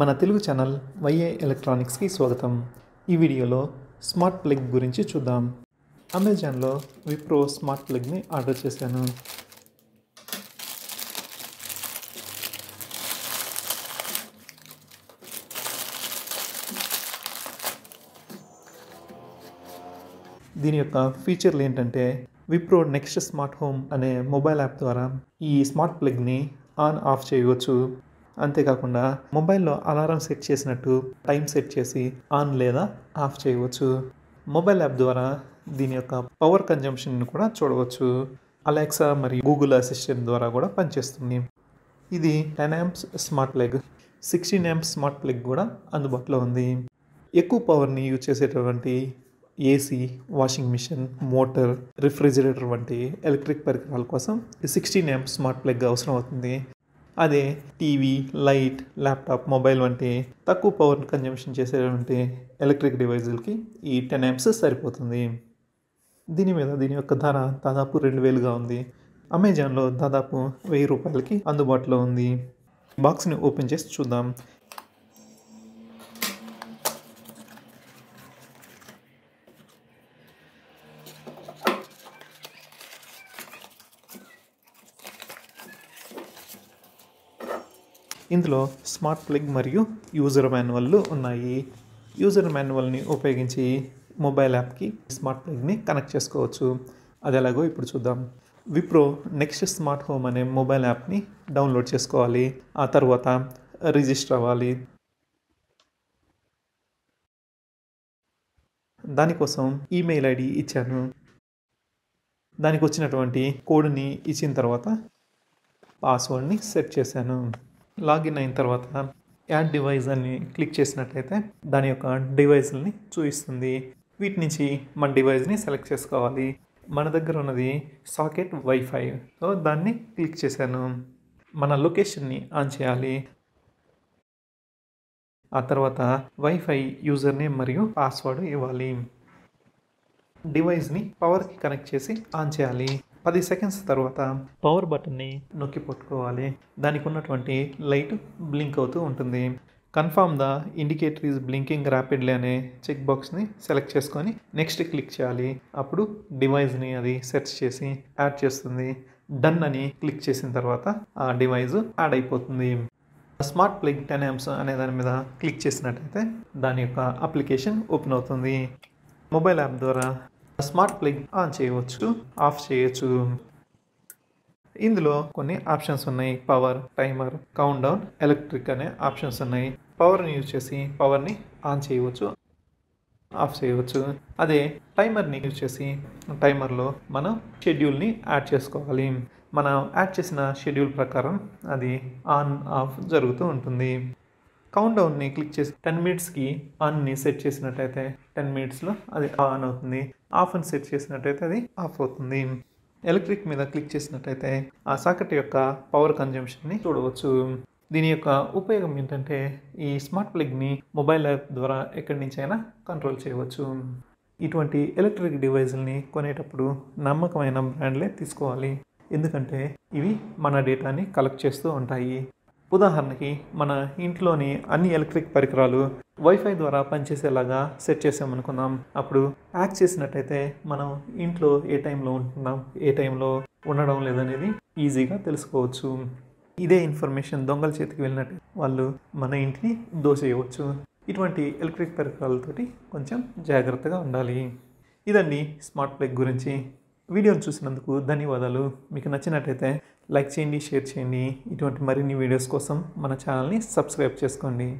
మన తెలుగు ఛానల్ వైఏ ఎలక్ట్రానిక్స్కి స్వాగతం ఈ వీడియోలో స్మార్ట్ ప్లగ్ గురించి చూద్దాం అమెజాన్లో విప్రో స్మార్ట్ ప్లగ్ని ఆర్డర్ చేశాను దీని యొక్క ఫీచర్లు ఏంటంటే విప్రో నెక్స్ట్ స్మార్ట్ హోమ్ అనే మొబైల్ యాప్ ద్వారా ఈ స్మార్ట్ ప్లగ్ని ఆన్ ఆఫ్ చేయవచ్చు అంతేకాకుండా మొబైల్లో అలారం సెట్ చేసినట్టు టైం సెట్ చేసి ఆన్ లేదా ఆఫ్ చేయవచ్చు మొబైల్ యాప్ ద్వారా దీని యొక్క పవర్ కన్జంప్షన్ను కూడా చూడవచ్చు అలెక్సా మరియు గూగుల్ అసిస్టెంట్ ద్వారా కూడా పనిచేస్తుంది ఇది ten amps smart plug sixteen amps smart plug కూడా అందుబాటులో ఉంది ఎక్కువ పవర్ని యూజ్ చేసేటటువంటి AC washing machine motor refrigerator వంటి ఎలక్ట్రిక్ పరికరాల కోసం సిక్స్టీన్ యాంప్ స్మార్ట్ ప్లగ్ అవసరం అవుతుంది అదే టీవీ లైట్ ల్యాప్టాప్ మొబైల్ వంటి తక్కువ పవర్ కన్జంప్షన్ చేసేటువంటి ఎలక్ట్రిక్ డివైజులకి ఈ టెన్ యాప్స్ సరిపోతుంది దీని మీద దీని యొక్క ధర దాదాపు రెండు వేలుగా ఉంది అమెజాన్లో దాదాపు వెయ్యి రూపాయలకి అందుబాటులో ఉంది బాక్స్ని ఓపెన్ చేసి చూద్దాం ఇందులో స్మార్ట్ ప్లగ్ మరియు యూజర్ మాన్యువల్లు ఉన్నాయి యూజర్ మాన్యువల్ని ఉపయోగించి మొబైల్ యాప్కి స్మార్ట్ ప్లగ్ని కనెక్ట్ చేసుకోవచ్చు అది ఎలాగో ఇప్పుడు చూద్దాం విప్రో నెక్స్ట్ స్మార్ట్ హోమ్ అనే మొబైల్ యాప్ని డౌన్లోడ్ చేసుకోవాలి ఆ తర్వాత రిజిస్టర్ అవ్వాలి దానికోసం ఈమెయిల్ ఐడి ఇచ్చాను దానికి వచ్చినటువంటి కోడ్ని ఇచ్చిన తర్వాత పాస్వర్డ్ని సెట్ చేశాను లాగిన్ అయిన తర్వాత యాడ్ డివైజ్ అని క్లిక్ చేసినట్లయితే దాని యొక్క డివైజ్ని చూపిస్తుంది వీటి నుంచి మన డివైస్ని సెలెక్ట్ చేసుకోవాలి మన దగ్గర ఉన్నది సాకెట్ వైఫై సో దాన్ని క్లిక్ చేశాను మన లొకేషన్ని ఆన్ చేయాలి ఆ తర్వాత వైఫై యూజర్ నేమ్ మరియు పాస్వర్డ్ ఇవ్వాలి డివైజ్ని పవర్కి కనెక్ట్ చేసి ఆన్ చేయాలి పది సెకండ్స్ తర్వాత పవర్ బటన్ని నొక్కి పట్టుకోవాలి దానికి ఉన్నటువంటి లైట్ బ్లింక్ అవుతూ ఉంటుంది confirm the indicator is blinking rapidly అనే చెక్ బాక్స్ని సెలెక్ట్ చేసుకొని నెక్స్ట్ క్లిక్ చేయాలి అప్పుడు డివైజ్ని అది సెర్చ్ చేసి యాడ్ చేస్తుంది డన్ అని క్లిక్ చేసిన తర్వాత ఆ డివైజ్ యాడ్ అయిపోతుంది స్మార్ట్ ప్లగ్ టెన్ అనే దాని మీద క్లిక్ చేసినట్టయితే దాని యొక్క అప్లికేషన్ ఓపెన్ అవుతుంది మొబైల్ యాప్ ద్వారా స్మార్ట్ ప్లగ్ ఆన్ చేయవచ్చు ఆఫ్ చేయవచ్చు ఇందులో కొన్ని ఆప్షన్స్ ఉన్నాయి power timer count down electric అనే ఆప్షన్స్ ఉన్నాయి పవర్ని యూజ్ చేసి పవర్ని ఆన్ చేయవచ్చు ఆఫ్ చేయవచ్చు అదే టైమర్ని యూజ్ చేసి టైమర్లో మనం షెడ్యూల్ని యాడ్ చేసుకోవాలి మనం యాడ్ చేసిన షెడ్యూల్ ప్రకారం అది ఆన్ ఆఫ్ జరుగుతూ ఉంటుంది కౌంట్ డౌన్ని క్లిక్ చేసి టెన్ మినిట్స్కి ఆన్ని సెట్ చేసినట్టయితే టెన్ మినిట్స్లో అది ఆన్ అవుతుంది ఆఫ్ అని సెట్ చేసినట్టయితే అది ఆఫ్ అవుతుంది ఎలక్ట్రిక్ మీద క్లిక్ చేసినట్టయితే ఆ సాకెట్ యొక్క పవర్ కన్జంప్షన్ని చూడవచ్చు దీని యొక్క ఉపయోగం ఏంటంటే ఈ స్మార్ట్ ప్లగ్ని మొబైల్ యాప్ ద్వారా ఎక్కడి నుంచైనా కంట్రోల్ చేయవచ్చు ఇటువంటి ఎలక్ట్రిక్ డివైజుల్ని కొనేటప్పుడు నమ్మకమైన బ్రాండ్లే తీసుకోవాలి ఎందుకంటే ఇవి మన డేటాని కలెక్ట్ చేస్తూ ఉంటాయి ఉదాహరణకి మన ఇంట్లోని అన్ని ఎలక్ట్రిక్ పరికరాలు వైఫై ద్వారా పనిచేసేలాగా సెట్ చేసామనుకుందాం అప్పుడు యాక్ట్ చేసినట్టయితే మనం ఇంట్లో ఏ టైంలో ఉంటున్నాం ఏ టైంలో ఉండడం లేదనేది ఈజీగా తెలుసుకోవచ్చు ఇదే ఇన్ఫర్మేషన్ దొంగల చేతికి వెళ్ళినట్టు వాళ్ళు మన ఇంటిని దోసేయవచ్చు ఇటువంటి ఎలక్ట్రిక్ పరికరాలతోటి కొంచెం జాగ్రత్తగా ఉండాలి ఇదండి స్మార్ట్ ప్లగ్ గురించి వీడియోని చూసినందుకు ధన్యవాదాలు మీకు నచ్చినట్లయితే లైక్ చేయండి షేర్ చేయండి ఇటువంటి మరిన్ని వీడియోస్ కోసం మన ఛానల్ని సబ్స్క్రైబ్ చేసుకోండి